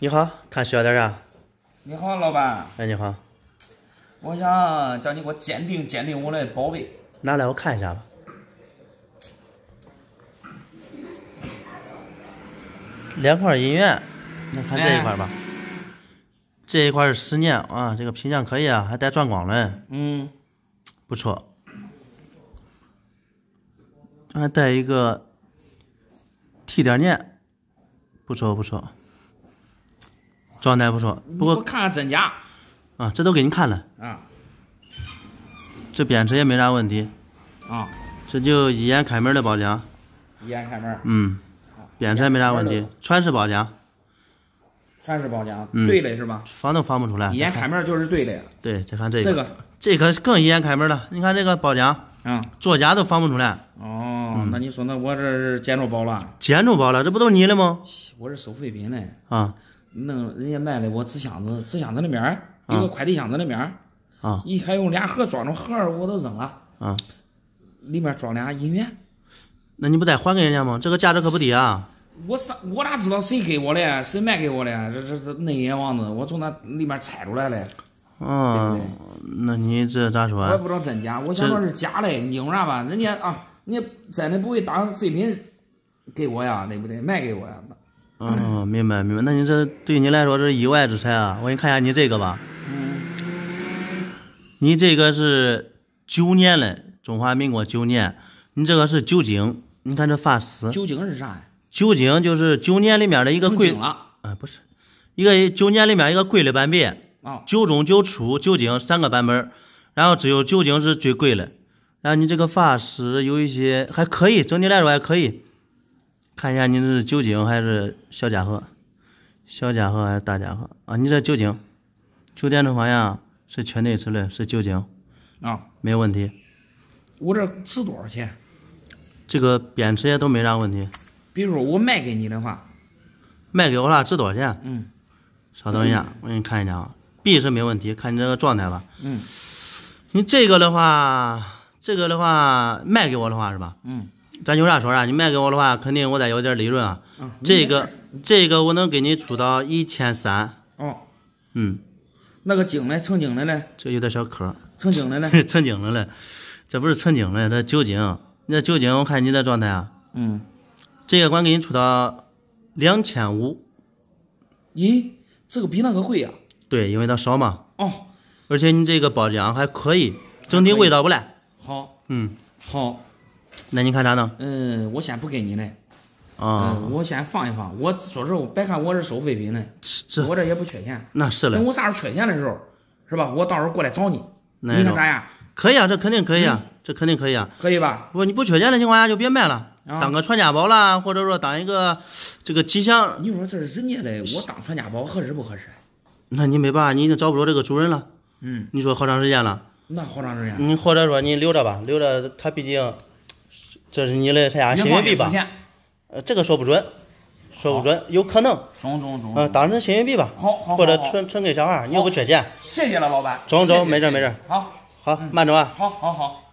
你好看需要点啥？你好，老板。哎，你好，我想叫你给我鉴定鉴定我的宝贝。拿来我看一下吧。两块银元，你看这一块吧。这一块是十年啊，这个品相可以啊，还带钻光嘞。嗯，不错。这还带一个提点年，不错不错。状态不错，不过看看真假。啊，这都给你看了啊，这边齿也没啥问题啊，这就一眼开门的包浆。一眼开门。嗯，边也没啥问题，全是包浆。全是包浆，对嘞是吧？仿都仿不出来。一眼开门就是对的。对，再看这个。这个，这个更一眼开门了。你看这个包浆，啊，座假都仿不出来。哦，那你说那我这是捡着宝了？捡着宝了，这不都是你的吗？我是收废品的啊。弄人家卖的我纸箱子，纸箱子里面有个快递箱子里面，啊，一还用俩盒装着，盒我都扔了，啊，里面装俩银元，那你不得还给人家吗？这个价值可不低啊！我上我哪知道谁给我的，谁卖给我的？这这这内眼王子，我从那里面拆出来的。嗯，那你这咋说？我也不知道真假，我想说是假的，因为啥吧？人家啊，你真的不会当废品给我呀，对不对？卖给我呀？嗯，明白明白。那你这对你来说是意外之财啊！我给你看一下你这个吧。嗯。你这个是九年的中华民国九年。你这个是酒精，你看这发丝。酒精是啥呀？酒精就是九年里面的一个贵。正啊，不是，一个九年里面一个贵的版本啊。九中九初酒精三个版本，然后只有酒精是最贵的。然后你这个发丝有一些还可以，整体来说还可以。看一下你是酒精还是小家伙，小家伙还是大家伙啊？你这酒精，九点钟方向是全内池的，是酒精啊，没问题。我这值多少钱？这个边齿也都没啥问题。比如说我卖给你的话，卖给我了值多少钱？嗯。稍等一下，我给你看一下啊。币是没问题，看你这个状态吧。嗯。你这个的话。这个的话卖给我的话是吧？嗯，咱有啥说啥。你卖给我的话，肯定我得有点利润啊。嗯，这个这个我能给你出到一千三。哦，嗯，那个精的成精的呢？这有点小磕。成精的呢？成精的呢？这不是成精的，那酒精。那酒精，我看你的状态啊。嗯，这个管给你出到两千五。咦，这个比那个贵呀？对，因为它少嘛。哦。而且你这个包浆还可以，整体味道不赖。好，嗯，好，那你看咋弄？嗯，我先不给你嘞，啊，我先放一放。我说实话，别看我是收废品的，我这也不缺钱。那是嘞，等我啥时候缺钱的时候，是吧？我到时候过来找你。你看咋样？可以啊，这肯定可以啊，这肯定可以啊。可以吧？不，你不缺钱的情况下就别卖了，当个传家宝啦，或者说当一个这个吉祥。你说这是人家的，我当传家宝合适不合适？那你没办法，你已经找不着这个主人了。嗯，你说好长时间了。那好长时间。你或者说你留着吧，留着，他毕竟，这是你的，啥呀？幸运币吧。呃，这个说不准，说不准，有可能。中中中。嗯，当成幸运币吧。好。或者存存给小孩，你又不缺钱。谢谢了，老板。中中，没事没事。好，好，慢走啊。好，好，好。